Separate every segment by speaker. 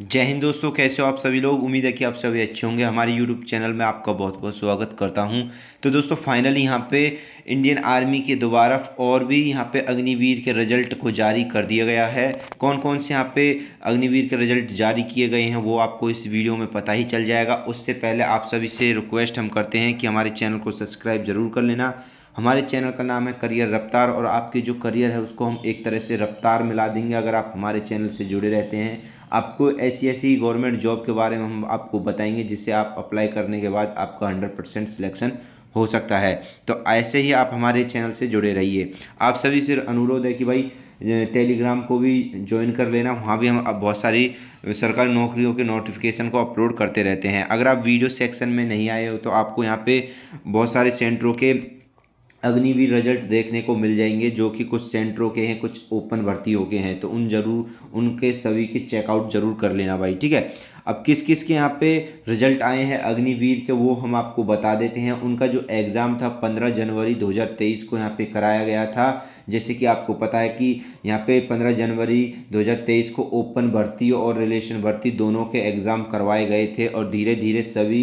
Speaker 1: जय हिंद दोस्तों कैसे हो आप सभी लोग उम्मीद है कि आप सभी अच्छे होंगे हमारे यूट्यूब चैनल में आपका बहुत बहुत स्वागत करता हूं तो दोस्तों फाइनली यहां पे इंडियन आर्मी के दोबारा और भी यहां पे अग्निवीर के रिजल्ट को जारी कर दिया गया है कौन कौन से यहां पे अग्निवीर के रिजल्ट जारी किए गए हैं वो आपको इस वीडियो में पता ही चल जाएगा उससे पहले आप सभी से रिक्वेस्ट हम करते हैं कि हमारे चैनल को सब्सक्राइब ज़रूर कर लेना हमारे चैनल का नाम है करियर रफ्तार और आपकी जो करियर है उसको हम एक तरह से रफ्तार मिला देंगे अगर आप हमारे चैनल से जुड़े रहते हैं आपको ऐसी ऐसी गवर्नमेंट जॉब के बारे में हम आपको बताएंगे जिससे आप अप्लाई करने के बाद आपका हंड्रेड परसेंट सिलेक्शन हो सकता है तो ऐसे ही आप हमारे चैनल से जुड़े रहिए आप सभी से अनुरोध है कि भाई टेलीग्राम को भी ज्वाइन कर लेना वहाँ भी हम बहुत सारी सरकारी नौकरियों के नोटिफिकेशन को अपलोड करते रहते हैं अगर आप वीडियो सेक्शन में नहीं आए हो तो आपको यहाँ पे बहुत सारे सेंटरों के अग्निवीर रिजल्ट देखने को मिल जाएंगे जो कि कुछ सेंटरों के हैं कुछ ओपन भर्तियों के हैं तो उन जरूर उनके सभी के चेकआउट जरूर कर लेना भाई ठीक है अब किस किस के यहाँ पे रिजल्ट आए हैं अग्निवीर के वो हम आपको बता देते हैं उनका जो एग्ज़ाम था 15 जनवरी 2023 को यहाँ पे कराया गया था जैसे कि आपको पता है कि यहाँ पे 15 जनवरी 2023 को ओपन भर्ती और रिलेशन भर्ती दोनों के एग्ज़ाम करवाए गए थे और धीरे धीरे सभी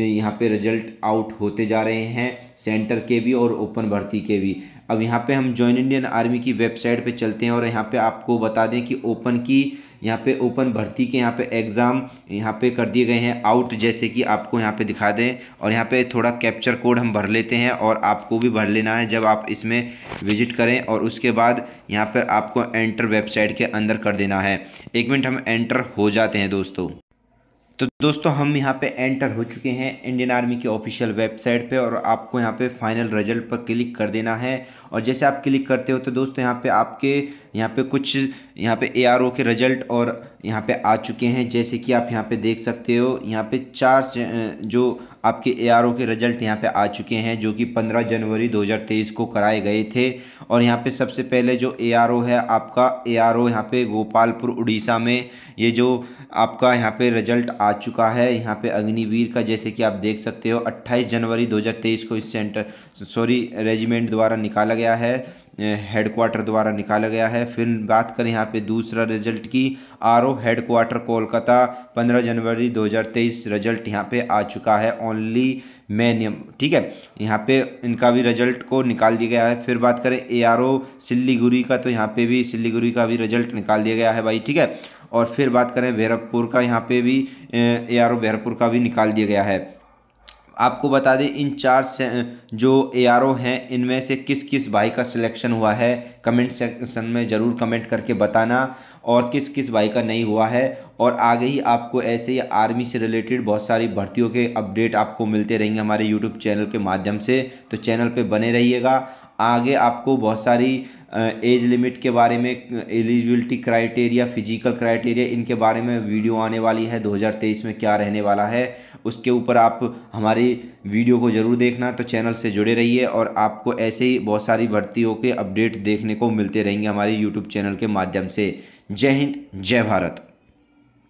Speaker 1: यहाँ पे रिजल्ट आउट होते जा रहे हैं सेंटर के भी और ओपन भर्ती के भी अब यहाँ पे हम जॉइन इंडियन आर्मी की वेबसाइट पे चलते हैं और यहाँ पे आपको बता दें कि ओपन की यहाँ पे ओपन भर्ती के यहाँ पे एग्ज़ाम यहाँ पे कर दिए गए हैं आउट जैसे कि आपको यहाँ पे दिखा दें और यहाँ पे थोड़ा कैप्चर कोड हम भर लेते हैं और आपको भी भर लेना है जब आप इसमें विजिट करें और उसके बाद यहाँ पर आपको एंटर वेबसाइट के अंदर कर देना है एक मिनट हम एंटर हो जाते हैं दोस्तों तो दोस्तों हम यहाँ पे एंटर हो चुके हैं इंडियन आर्मी की ऑफिशियल वेबसाइट पे और आपको यहाँ पे फाइनल रिजल्ट पर क्लिक कर देना है और जैसे आप क्लिक करते हो तो दोस्तों यहाँ पे आपके यहाँ पे कुछ यहाँ पे एआरओ के रिजल्ट और यहाँ पे आ चुके हैं जैसे कि आप यहाँ पे देख सकते हो यहाँ पे चार जो आपके एआरओ के रिजल्ट यहाँ पे आ चुके हैं जो कि 15 जनवरी 2023 को कराए गए थे और यहाँ पे सबसे पहले जो एआरओ है आपका एआरओ यहाँ पे गोपालपुर उड़ीसा में ये जो आपका यहाँ पे रिजल्ट आ चुका है यहाँ पे अग्निवीर का जैसे कि आप देख सकते हो 28 जनवरी 2023 को इस सेंटर सॉरी रेजिमेंट द्वारा निकाला गया है हेडक्वार्टर द्वारा निकाला गया है फिर बात करें यहाँ पे दूसरा रिजल्ट की आर ओ हेडक्वार्टर कोलकाता 15 जनवरी 2023 रिजल्ट यहाँ पे आ चुका है ओनली मैनियम ठीक है यहाँ पे इनका भी रिजल्ट को निकाल दिया गया है फिर बात करें ए आर ओ सिल्लीगुड़ी का तो यहाँ पे भी सिल्लीगुड़ी का भी रिजल्ट निकाल दिया गया है भाई ठीक है और फिर बात करें भैरवपुर का यहाँ पे भी ए आर ओ भैरवपुर का भी निकाल दिया गया है आपको बता दें इन चार से जो ए हैं इनमें से किस किस भाई का सिलेक्शन हुआ है कमेंट सेक्शन में ज़रूर कमेंट करके बताना और किस किस भाई का नहीं हुआ है और आगे ही आपको ऐसे ही आर्मी से रिलेटेड बहुत सारी भर्तियों के अपडेट आपको मिलते रहेंगे हमारे यूट्यूब चैनल के माध्यम से तो चैनल पे बने रहिएगा आगे आपको बहुत सारी एज लिमिट के बारे में एलिजिबिलिटी क्राइटेरिया फिजिकल क्राइटेरिया इनके बारे में वीडियो आने वाली है 2023 में क्या रहने वाला है उसके ऊपर आप हमारी वीडियो को ज़रूर देखना तो चैनल से जुड़े रहिए और आपको ऐसे ही बहुत सारी भर्तियों के अपडेट देखने को मिलते रहेंगे हमारे यूट्यूब चैनल के माध्यम से जय हिंद जय भारत